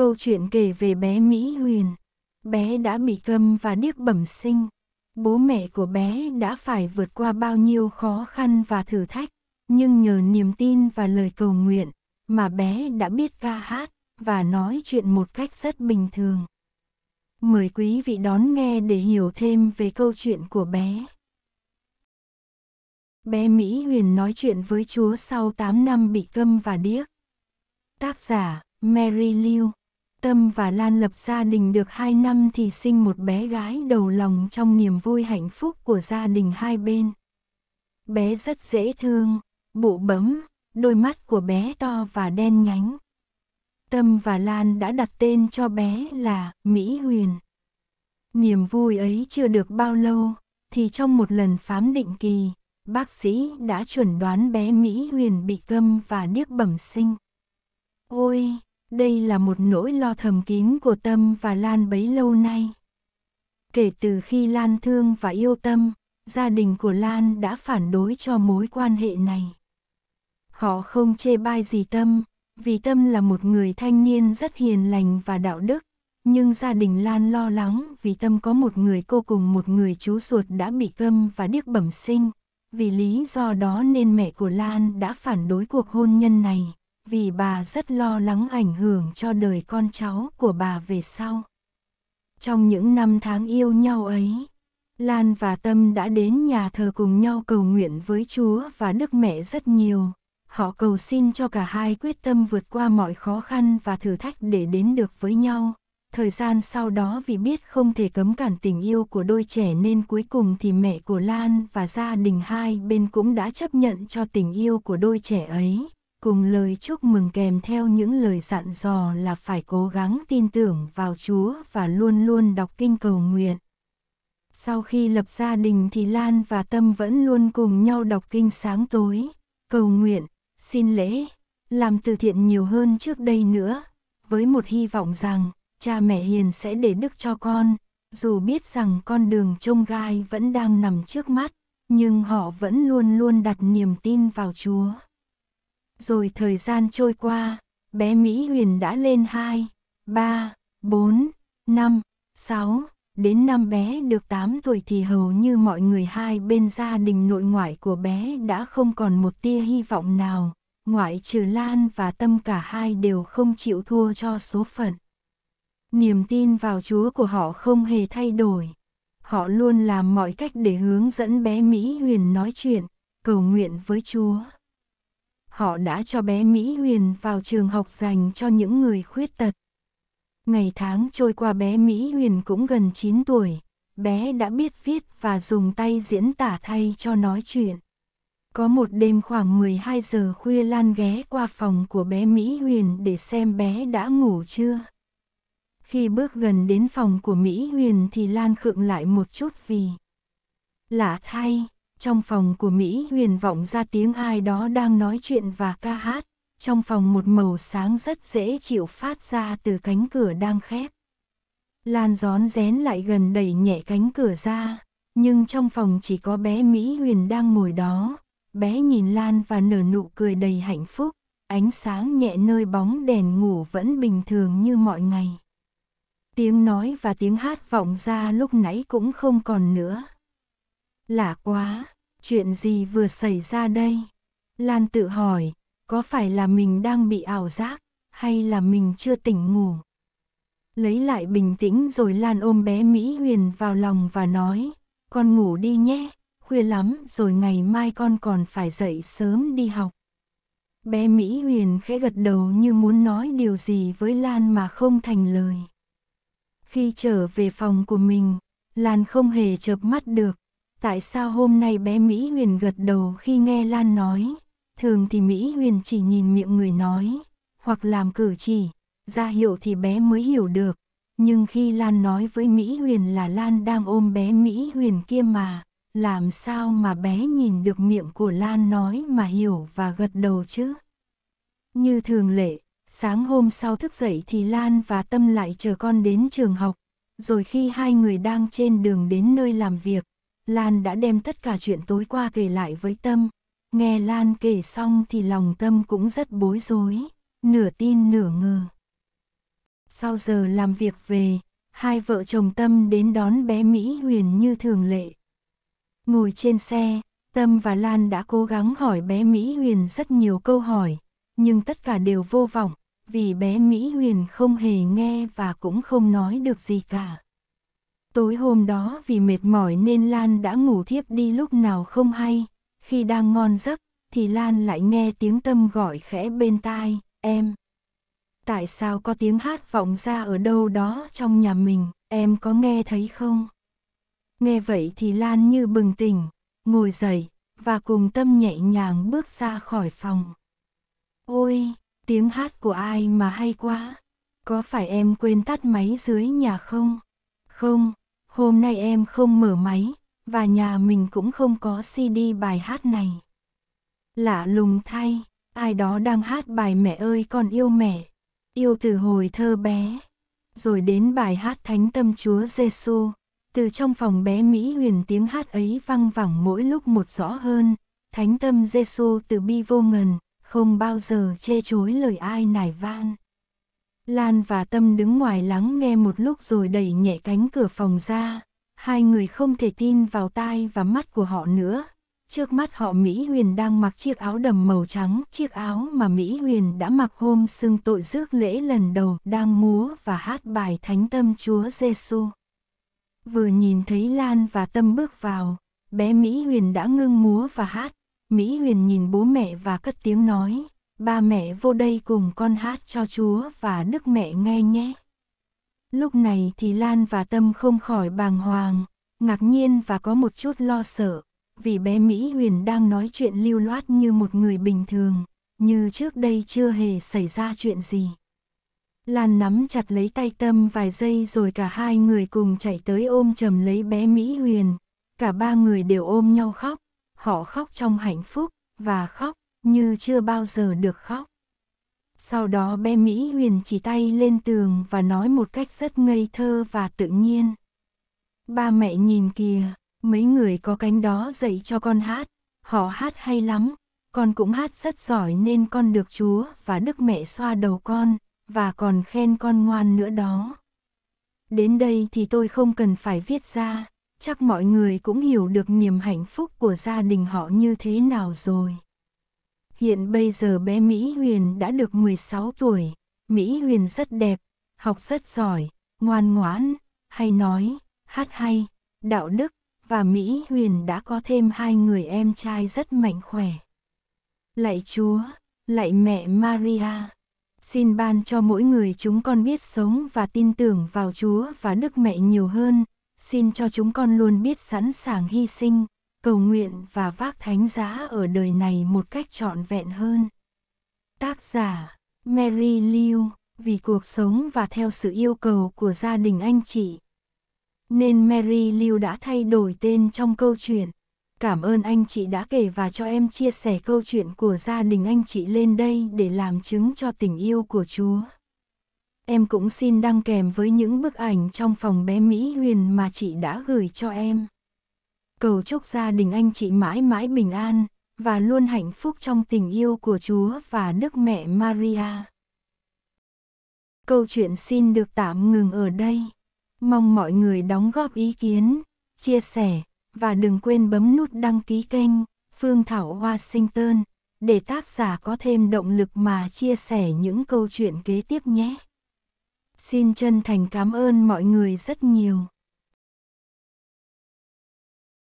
Câu chuyện kể về bé Mỹ Huyền. Bé đã bị câm và điếc bẩm sinh. Bố mẹ của bé đã phải vượt qua bao nhiêu khó khăn và thử thách, nhưng nhờ niềm tin và lời cầu nguyện mà bé đã biết ca hát và nói chuyện một cách rất bình thường. Mời quý vị đón nghe để hiểu thêm về câu chuyện của bé. Bé Mỹ Huyền nói chuyện với Chúa sau 8 năm bị câm và điếc. Tác giả Mary Liu Tâm và Lan lập gia đình được 2 năm thì sinh một bé gái đầu lòng trong niềm vui hạnh phúc của gia đình hai bên. Bé rất dễ thương, bụ bấm, đôi mắt của bé to và đen nhánh. Tâm và Lan đã đặt tên cho bé là Mỹ Huyền. Niềm vui ấy chưa được bao lâu, thì trong một lần phám định kỳ, bác sĩ đã chuẩn đoán bé Mỹ Huyền bị câm và điếc bẩm sinh. Ôi, đây là một nỗi lo thầm kín của Tâm và Lan bấy lâu nay. Kể từ khi Lan thương và yêu Tâm, gia đình của Lan đã phản đối cho mối quan hệ này. Họ không chê bai gì Tâm, vì Tâm là một người thanh niên rất hiền lành và đạo đức, nhưng gia đình Lan lo lắng vì Tâm có một người cô cùng một người chú ruột đã bị câm và điếc bẩm sinh. Vì lý do đó nên mẹ của Lan đã phản đối cuộc hôn nhân này vì bà rất lo lắng ảnh hưởng cho đời con cháu của bà về sau. Trong những năm tháng yêu nhau ấy, Lan và Tâm đã đến nhà thờ cùng nhau cầu nguyện với Chúa và Đức Mẹ rất nhiều. Họ cầu xin cho cả hai quyết tâm vượt qua mọi khó khăn và thử thách để đến được với nhau. Thời gian sau đó vì biết không thể cấm cản tình yêu của đôi trẻ nên cuối cùng thì mẹ của Lan và gia đình hai bên cũng đã chấp nhận cho tình yêu của đôi trẻ ấy cùng lời chúc mừng kèm theo những lời dặn dò là phải cố gắng tin tưởng vào Chúa và luôn luôn đọc kinh cầu nguyện. Sau khi lập gia đình thì Lan và Tâm vẫn luôn cùng nhau đọc kinh sáng tối, cầu nguyện, xin lễ, làm từ thiện nhiều hơn trước đây nữa, với một hy vọng rằng cha mẹ hiền sẽ để đức cho con, dù biết rằng con đường trông gai vẫn đang nằm trước mắt, nhưng họ vẫn luôn luôn đặt niềm tin vào Chúa. Rồi thời gian trôi qua, bé Mỹ Huyền đã lên 2, 3, 4, 5, 6, đến năm bé được 8 tuổi thì hầu như mọi người hai bên gia đình nội ngoại của bé đã không còn một tia hy vọng nào, ngoại trừ Lan và Tâm cả hai đều không chịu thua cho số phận. Niềm tin vào Chúa của họ không hề thay đổi. Họ luôn làm mọi cách để hướng dẫn bé Mỹ Huyền nói chuyện, cầu nguyện với Chúa họ đã cho bé Mỹ Huyền vào trường học dành cho những người khuyết tật. Ngày tháng trôi qua bé Mỹ Huyền cũng gần 9 tuổi, bé đã biết viết và dùng tay diễn tả thay cho nói chuyện. Có một đêm khoảng 12 giờ khuya Lan ghé qua phòng của bé Mỹ Huyền để xem bé đã ngủ chưa. Khi bước gần đến phòng của Mỹ Huyền thì Lan khựng lại một chút vì... Lạ thay, trong phòng của Mỹ huyền vọng ra tiếng ai đó đang nói chuyện và ca hát, trong phòng một màu sáng rất dễ chịu phát ra từ cánh cửa đang khép. Lan gión rén lại gần đẩy nhẹ cánh cửa ra, nhưng trong phòng chỉ có bé Mỹ huyền đang ngồi đó. Bé nhìn Lan và nở nụ cười đầy hạnh phúc, ánh sáng nhẹ nơi bóng đèn ngủ vẫn bình thường như mọi ngày. Tiếng nói và tiếng hát vọng ra lúc nãy cũng không còn nữa. Lạ quá, chuyện gì vừa xảy ra đây? Lan tự hỏi, có phải là mình đang bị ảo giác, hay là mình chưa tỉnh ngủ? Lấy lại bình tĩnh rồi Lan ôm bé Mỹ Huyền vào lòng và nói, con ngủ đi nhé, khuya lắm rồi ngày mai con còn phải dậy sớm đi học. Bé Mỹ Huyền khẽ gật đầu như muốn nói điều gì với Lan mà không thành lời. Khi trở về phòng của mình, Lan không hề chợp mắt được, Tại sao hôm nay bé Mỹ Huyền gật đầu khi nghe Lan nói? Thường thì Mỹ Huyền chỉ nhìn miệng người nói, hoặc làm cử chỉ, ra hiệu thì bé mới hiểu được. Nhưng khi Lan nói với Mỹ Huyền là Lan đang ôm bé Mỹ Huyền kia mà, làm sao mà bé nhìn được miệng của Lan nói mà hiểu và gật đầu chứ? Như thường lệ, sáng hôm sau thức dậy thì Lan và Tâm lại chờ con đến trường học, rồi khi hai người đang trên đường đến nơi làm việc, Lan đã đem tất cả chuyện tối qua kể lại với Tâm. Nghe Lan kể xong thì lòng Tâm cũng rất bối rối, nửa tin nửa ngờ. Sau giờ làm việc về, hai vợ chồng Tâm đến đón bé Mỹ Huyền như thường lệ. Ngồi trên xe, Tâm và Lan đã cố gắng hỏi bé Mỹ Huyền rất nhiều câu hỏi, nhưng tất cả đều vô vọng, vì bé Mỹ Huyền không hề nghe và cũng không nói được gì cả. Tối hôm đó vì mệt mỏi nên Lan đã ngủ thiếp đi lúc nào không hay, khi đang ngon giấc thì Lan lại nghe tiếng tâm gọi khẽ bên tai, em. Tại sao có tiếng hát vọng ra ở đâu đó trong nhà mình, em có nghe thấy không? Nghe vậy thì Lan như bừng tỉnh, ngồi dậy, và cùng tâm nhẹ nhàng bước ra khỏi phòng. Ôi, tiếng hát của ai mà hay quá, có phải em quên tắt máy dưới nhà không? Không, Hôm nay em không mở máy, và nhà mình cũng không có CD bài hát này. Lạ lùng thay, ai đó đang hát bài mẹ ơi con yêu mẹ, yêu từ hồi thơ bé, rồi đến bài hát Thánh Tâm Chúa Giêsu. Từ trong phòng bé Mỹ huyền tiếng hát ấy văng vẳng mỗi lúc một rõ hơn, Thánh Tâm Giêsu từ bi vô ngần, không bao giờ che chối lời ai nải van. Lan và Tâm đứng ngoài lắng nghe một lúc rồi đẩy nhẹ cánh cửa phòng ra. Hai người không thể tin vào tai và mắt của họ nữa. Trước mắt họ Mỹ Huyền đang mặc chiếc áo đầm màu trắng, chiếc áo mà Mỹ Huyền đã mặc hôm xưng tội rước lễ lần đầu đang múa và hát bài Thánh Tâm Chúa Giêsu. Vừa nhìn thấy Lan và Tâm bước vào, bé Mỹ Huyền đã ngưng múa và hát. Mỹ Huyền nhìn bố mẹ và cất tiếng nói, ba mẹ vô đây cùng con hát cho Chúa và Đức Mẹ nghe nhé. Lúc này thì Lan và Tâm không khỏi bàng hoàng, ngạc nhiên và có một chút lo sợ, vì bé Mỹ Huyền đang nói chuyện lưu loát như một người bình thường, như trước đây chưa hề xảy ra chuyện gì. Lan nắm chặt lấy tay Tâm vài giây rồi cả hai người cùng chạy tới ôm chầm lấy bé Mỹ Huyền, cả ba người đều ôm nhau khóc, họ khóc trong hạnh phúc và khóc như chưa bao giờ được khóc. Sau đó bé Mỹ Huyền chỉ tay lên tường và nói một cách rất ngây thơ và tự nhiên. Ba mẹ nhìn kìa, mấy người có cánh đó dạy cho con hát, họ hát hay lắm, con cũng hát rất giỏi nên con được Chúa và Đức Mẹ xoa đầu con, và còn khen con ngoan nữa đó. Đến đây thì tôi không cần phải viết ra, chắc mọi người cũng hiểu được niềm hạnh phúc của gia đình họ như thế nào rồi. Hiện bây giờ bé Mỹ Huyền đã được 16 tuổi. Mỹ Huyền rất đẹp, học rất giỏi, ngoan ngoãn, hay nói, hát hay, đạo đức, và Mỹ Huyền đã có thêm hai người em trai rất mạnh khỏe. Lạy Chúa, lạy mẹ Maria, xin ban cho mỗi người chúng con biết sống và tin tưởng vào Chúa và Đức Mẹ nhiều hơn, xin cho chúng con luôn biết sẵn sàng hy sinh, cầu nguyện và vác thánh giá ở đời này một cách trọn vẹn hơn. Tác giả Mary Liu vì cuộc sống và theo sự yêu cầu của gia đình anh chị. Nên Mary Liu đã thay đổi tên trong câu chuyện. Cảm ơn anh chị đã kể và cho em chia sẻ câu chuyện của gia đình anh chị lên đây để làm chứng cho tình yêu của Chúa. Em cũng xin đăng kèm với những bức ảnh trong phòng bé Mỹ Huyền mà chị đã gửi cho em cầu chúc gia đình anh chị mãi mãi bình an và luôn hạnh phúc trong tình yêu của Chúa và Đức Mẹ Maria. Câu chuyện xin được tạm ngừng ở đây. Mong mọi người đóng góp ý kiến, chia sẻ và đừng quên bấm nút đăng ký kênh Phương Thảo Washington để tác giả có thêm động lực mà chia sẻ những câu chuyện kế tiếp nhé. Xin chân thành cảm ơn mọi người rất nhiều.